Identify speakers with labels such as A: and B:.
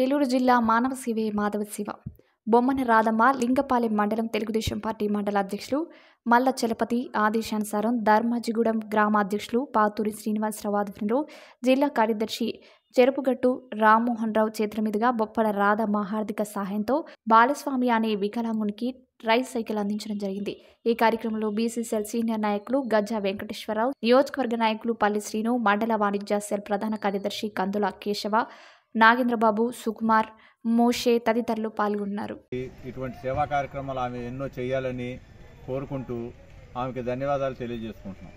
A: ఏలూరు జిల్లా మానవ శివే మాధవ శివ బొమ్మన రాధమ్మ లింగపాలెం మండలం తెలుగుదేశం పార్టీ మండల అధ్యక్షులు మల్ల చలపతి ఆదేశానుసారం ధర్మజిగూడెం గ్రామ అధ్యక్షులు పాతూరి శ్రీనివాసరావు ఆధ్వర్యంలో జిల్లా కార్యదర్శి చెరుపుగట్టు రామ్మోహన్ రావు చేతుల మీదుగా బొప్పల రాధమ్మ హార్దిక సహాయంతో బాలస్వామి అనే వికలాంగునికి రైస్ సైకిల్ అందించడం జరిగింది ఈ కార్యక్రమంలో బీసీసీఎల్ సీనియర్ నాయకులు గజ్జా వెంకటేశ్వరరావు నియోజకవర్గ నాయకులు పల్లి శ్రీను మండల వాణిజ్య సెల్ ప్రధాన కార్యదర్శి కందుల కేశవ నాగేంద్రబాబు సుకుమార్ మోషే తదితరులు పాల్గొన్నారు
B: ఇటువంటి సేవా కార్యక్రమాలు ఆమె ఎన్నో చేయాలని కోరుకుంటూ ఆమెకి ధన్యవాదాలు తెలియజేసుకుంటున్నాం